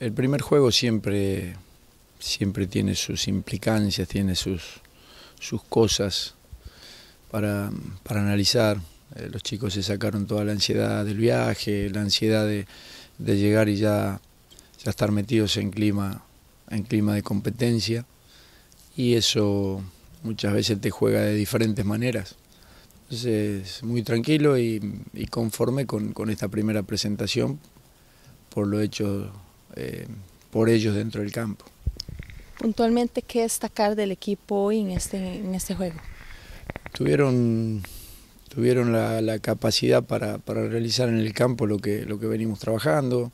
El primer juego siempre, siempre tiene sus implicancias, tiene sus, sus cosas para, analizar. Eh, los chicos se sacaron toda la ansiedad del viaje, la ansiedad de, llegar y ya, ya, estar metidos en clima, en clima de competencia. Y eso muchas veces te juega de diferentes maneras. Entonces, muy tranquilo y, conforme con esta primera presentación por lo hecho eh, por ellos dentro del campo. Puntualmente, ¿qué destacar del equipo hoy en este, en este juego? Tuvieron, tuvieron la, capacidad para, para, realizar en el campo lo que, lo que venimos trabajando,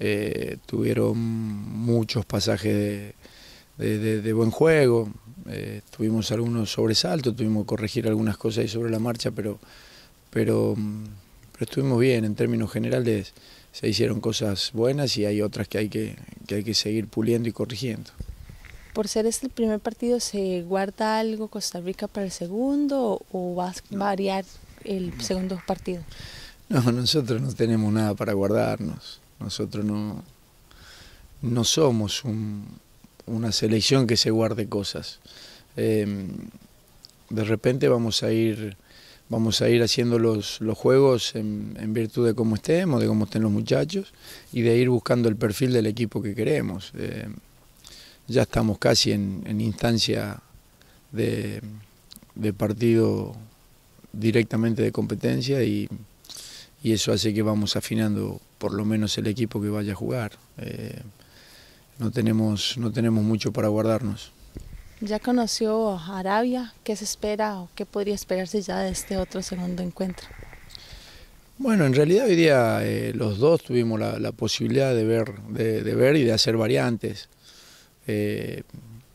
eh, tuvieron muchos pasajes de, buen juego, eh, tuvimos algunos sobresaltos, tuvimos que corregir algunas cosas ahí sobre la marcha, pero, pero, pero estuvimos bien en términos generales se hicieron cosas buenas y hay otras que hay que, hay que seguir puliendo y corrigiendo. Por ser este el primer partido, ¿se guarda algo Costa Rica para el segundo o va a variar el segundo partido? No, nosotros no tenemos nada para guardarnos. Nosotros no, no somos una selección que se guarde cosas. Em, de repente vamos a ir Vamos a ir haciendo los, los juegos en, virtud de cómo estemos, de cómo estén los muchachos y de ir buscando el perfil del equipo que queremos. Eh, ya estamos casi en, instancia de, partido directamente de competencia y, eso hace que vamos afinando por lo menos el equipo que vaya a jugar. Eh, no, tenemos, no tenemos mucho para guardarnos. ¿Ya conoció a Arabia? ¿Qué se espera o qué podría esperarse ya de este otro segundo encuentro? Bueno, en realidad hoy día eh, los dos tuvimos la, posibilidad de ver, de, ver y de hacer variantes. Eh,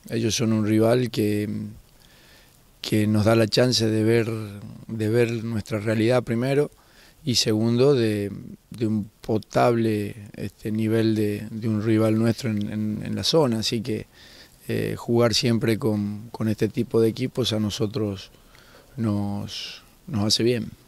ellos son un rival que, que nos da la chance de ver, de ver nuestra realidad primero y segundo de, un potable este, nivel de, un rival nuestro en la zona. Así que eh, jugar siempre con, con, este tipo de equipos a nosotros nos, nos hace bien.